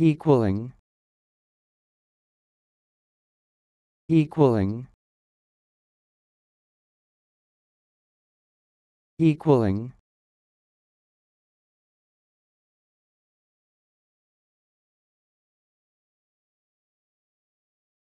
equaling equaling equaling